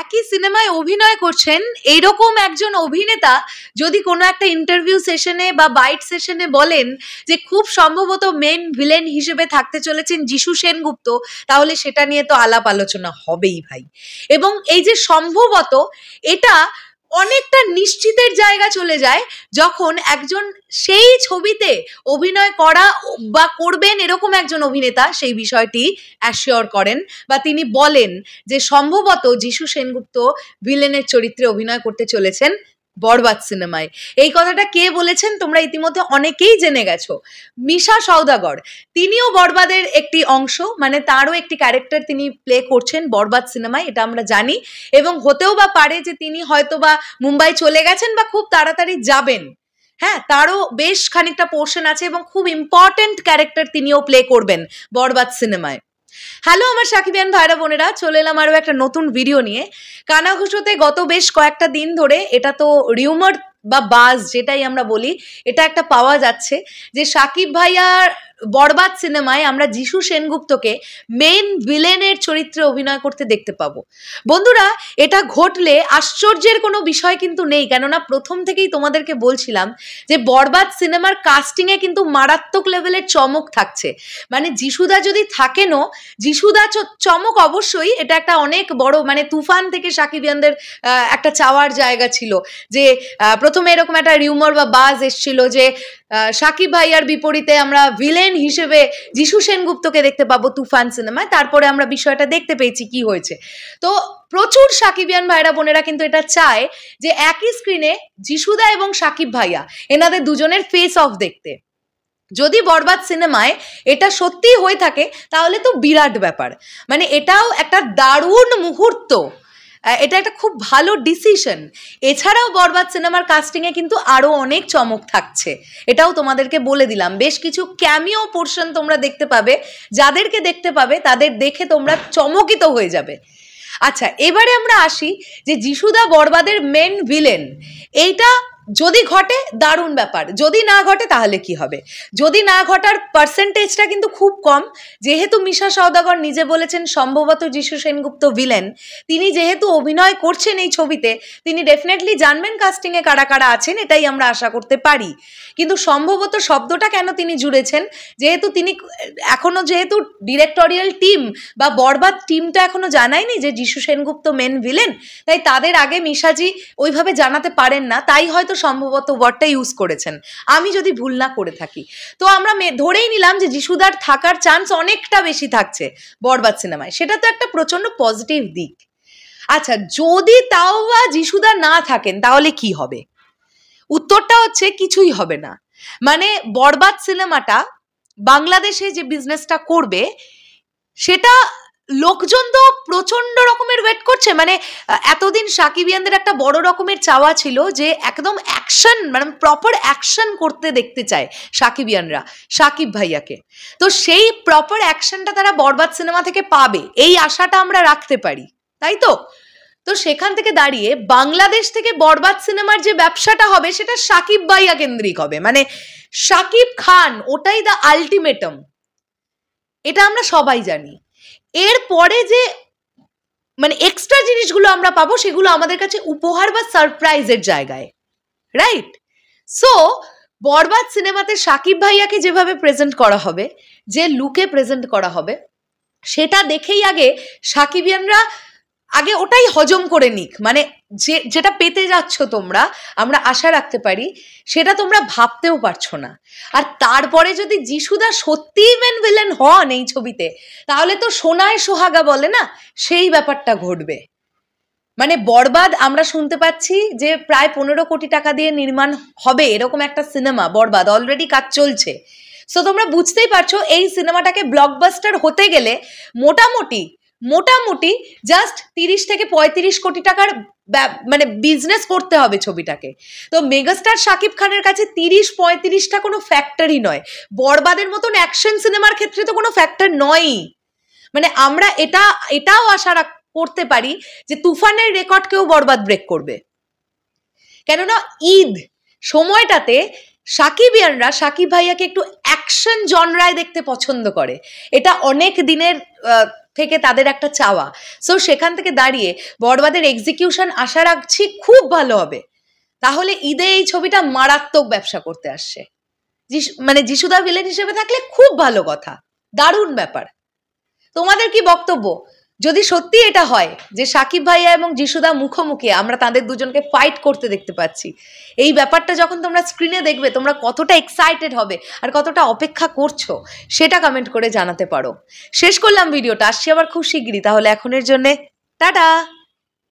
একই সিনেমায় অভিনয় করছেন এরকম একজন অভিনেতা যদি কোনো একটা ইন্টারভিউ সেশনে বা বাইট সেশনে বলেন যে খুব সম্ভবত মেন ভিলেন হিসেবে থাকতে চলেছেন যিশু সেনগুপ্ত তাহলে সেটা নিয়ে তো আলাপ আলোচনা হবেই ভাই এবং এই যে সম্ভবত এটা অনেকটা নিশ্চিতের জায়গা চলে যায় যখন একজন সেই ছবিতে অভিনয় করা বা করবেন এরকম একজন অভিনেতা সেই বিষয়টি অ্যাসিওর করেন বা তিনি বলেন যে সম্ভবত যিশু সেনগুপ্ত ভিলেনের চরিত্রে অভিনয় করতে চলেছেন বরবাদ সিনেমায় এই কথাটা কে বলেছেন তোমরা ইতিমধ্যে অনেকেই জেনে গেছো মিশা সৌদাগর তিনিও বরবাদের একটি অংশ মানে তারও একটি ক্যারেক্টার তিনি প্লে করছেন বরবাদ সিনেমায় এটা আমরা জানি এবং হতেও বা পারে যে তিনি হয়তো বা মুম্বাই চলে গেছেন বা খুব তাড়াতাড়ি যাবেন হ্যাঁ তারও বেশ খানিকটা পোর্শন আছে এবং খুব ইম্পর্টেন্ট ক্যারেক্টার তিনিও প্লে করবেন বরবাদ সিনেমায় হ্যালো আমার সাকিবিয়ান ভাইরা বোনেরা চলে এলাম আরও একটা নতুন ভিডিও নিয়ে কানাঘুষোতে গত বেশ কয়েকটা দিন ধরে এটা তো রিউমার বা বাস যেটাই আমরা বলি এটা একটা পাওয়া যাচ্ছে যে সাকিব ভাইয়ার বরবাদ সিনেমায় আমরা যিশু সেনগুপ্তকে মেইন ভিলেনের চরিত্রে অভিনয় করতে দেখতে পাবো বন্ধুরা এটা ঘটলে আশ্চর্যের কোনো বিষয় কিন্তু নেই কেননা প্রথম থেকেই তোমাদেরকে বলছিলাম যে বরবাদ সিনেমার কাস্টিংয়ে কিন্তু মারাত্মক লেভেলের চমক থাকছে মানে যিশুদা যদি থাকেনও যিশুদা চমক অবশ্যই এটা একটা অনেক বড় মানে তুফান থেকে সাকিবিয়ানদের একটা চাওয়ার জায়গা ছিল যে প্রথমে এরকম একটা রিউমার বা বাজ এসছিল যে সাকিব ভাইয়ার বিপরীতে আমরা ভিলেন হিসেবে যিশু সেনগুপ্তকে দেখতে পাবো তুফান সিনেমায় তারপরে আমরা বিষয়টা দেখতে পেয়েছি কি হয়েছে তো প্রচুর সাকিবিয়ান ভাইরা বোনেরা কিন্তু এটা চায় যে একই স্ক্রিনে যিশুদা এবং সাকিব ভাইয়া এনাদের দুজনের ফেস অফ দেখতে যদি বরবাদ সিনেমায় এটা সত্যি হয়ে থাকে তাহলে তো বিরাট ব্যাপার মানে এটাও একটা দারুণ মুহূর্ত এটা একটা খুব ভালো ডিসিশন এছাড়াও বরবাদ সিনেমার কাস্টিংয়ে কিন্তু আরও অনেক চমক থাকছে এটাও তোমাদেরকে বলে দিলাম বেশ কিছু ক্যামিও পোর্শন তোমরা দেখতে পাবে যাদেরকে দেখতে পাবে তাদের দেখে তোমরা চমকিত হয়ে যাবে আচ্ছা এবারে আমরা আসি যে যিশুদা বরবাদের মেন ভিলেন এইটা যদি ঘটে দারুণ ব্যাপার যদি না ঘটে তাহলে কি হবে যদি না ঘটার পার্সেন্টেজটা কিন্তু খুব কম যেহেতু মিশা সওদাগর নিজে বলেছেন সম্ভবত যিশু সেনগুপ্ত ভিলেন তিনি যেহেতু অভিনয় করছেন এই ছবিতে তিনি ডেফিনেটলি জানবেন কাস্টিংয়ে কারা কারা আছেন এটাই আমরা আশা করতে পারি কিন্তু সম্ভবত শব্দটা কেন তিনি জুড়েছেন যেহেতু তিনি এখনও যেহেতু ডিরেক্টরিয়াল টিম বা বরবাদ টিমটা এখনও জানায়নি যে যিশু সেনগুপ্ত মেন ভিলেন তাই তাদের আগে মিশাজি ওইভাবে জানাতে পারেন না তাই হয়তো হয়তো সম্ভবত ওয়ার্ডটা ইউজ করেছেন আমি যদি ভুল না করে থাকি তো আমরা ধরেই নিলাম যে যিশুদার থাকার চান্স অনেকটা বেশি থাকছে বরবাদ সিনেমায় সেটা তো একটা প্রচণ্ড পজিটিভ দিক আচ্ছা যদি তাও বা যিশুদা না থাকেন তাহলে কি হবে উত্তরটা হচ্ছে কিছুই হবে না মানে বরবাদ সিনেমাটা বাংলাদেশে যে বিজনেসটা করবে সেটা লোকজন তো প্রচন্ড রকমের ওয়েট করছে মানে এতদিন সাকিবিয়ানদের একটা বড় রকমের চাওয়া ছিল যে একদম অ্যাকশন মানে প্রপার অ্যাকশন করতে দেখতে চায় সাকিবিয়ানরা সাকিব ভাইয়াকে তো সেই প্রপার অ্যাকশনটা তারা বরবাদ সিনেমা থেকে পাবে এই আশাটা আমরা রাখতে পারি তাই তো তো সেখান থেকে দাঁড়িয়ে বাংলাদেশ থেকে বরবাদ সিনেমার যে ব্যবসাটা হবে সেটা সাকিব ভাইয়া কেন্দ্রিক হবে মানে সাকিব খান ওটাই দ্য আলটিমেটাম এটা আমরা সবাই জানি এর পরে যে মানে এক্সট্রা জিনিসগুলো আমরা পাবো সেগুলো আমাদের কাছে উপহার বা সারপ্রাইজের জায়গায় রাইট সো বরবাদ সিনেমাতে সাকিব ভাইয়াকে যেভাবে প্রেজেন্ট করা হবে যে লুকে প্রেজেন্ট করা হবে সেটা দেখেই আগে সাকিবিয়ানরা আগে ওটাই হজম করে নিক মানে যে যেটা পেতে যাচ্ছ তোমরা আমরা আশা রাখতে পারি সেটা তোমরা ভাবতেও পারছো না আর তারপরে যদি যিশুদা সত্যিই মেন ভিলেন হন এই ছবিতে তাহলে তো সোনায় সোহাগা বলে না সেই ব্যাপারটা ঘটবে মানে বরবাদ আমরা শুনতে পাচ্ছি যে প্রায় পনেরো কোটি টাকা দিয়ে নির্মাণ হবে এরকম একটা সিনেমা বরবাদ অলরেডি কাজ চলছে সো তোমরা বুঝতেই পারছো এই সিনেমাটাকে ব্লকবাস্টার হতে গেলে মোটামুটি মোটামুটি জাস্ট তিরিশ থেকে পঁয়ত্রিশ কোটি টাকার মানে বিজনেস করতে হবে ছবিটাকে তো মেগাস্টার শাকিব খানের কাছে তিরিশ পঁয়ত্রিশটা কোনো ফ্যাক্টরই নয় বরবাদের মতন অ্যাকশন সিনেমার ক্ষেত্রে তো কোনো ফ্যাক্টর নয়ই মানে আমরা এটা এটাও আশা করতে পারি যে তুফানের রেকর্ডকেও বরবাদ ব্রেক করবে কেননা ঈদ সময়টাতে সাকিবিয়ানরা সাকিব ভাইয়াকে একটু অ্যাকশন জনরায় দেখতে পছন্দ করে এটা অনেক দিনের থেকে তাদের একটা চাওয়া সো সেখান থেকে দাঁড়িয়ে বড়বাদের এক্সিকিউশন আশা রাখছি খুব ভালো হবে তাহলে ঈদে এই ছবিটা মারাত্মক ব্যবসা করতে আসছে মানে যিশুদা ভিলেন হিসেবে থাকলে খুব ভালো কথা দারুণ ব্যাপার তোমাদের কি বক্তব্য যদি সত্যি এটা হয় যে সাকিব ভাইয়া এবং যিশুদা মুখোমুখি আমরা তাদের দুজনকে ফাইট করতে দেখতে পাচ্ছি এই ব্যাপারটা যখন তোমরা স্ক্রিনে দেখবে তোমরা কতটা এক্সাইটেড হবে আর কতটা অপেক্ষা করছো সেটা কমেন্ট করে জানাতে পারো শেষ করলাম ভিডিওটা আসছি আবার খুব শিগগিরই তাহলে এখনের জন্যে টাটা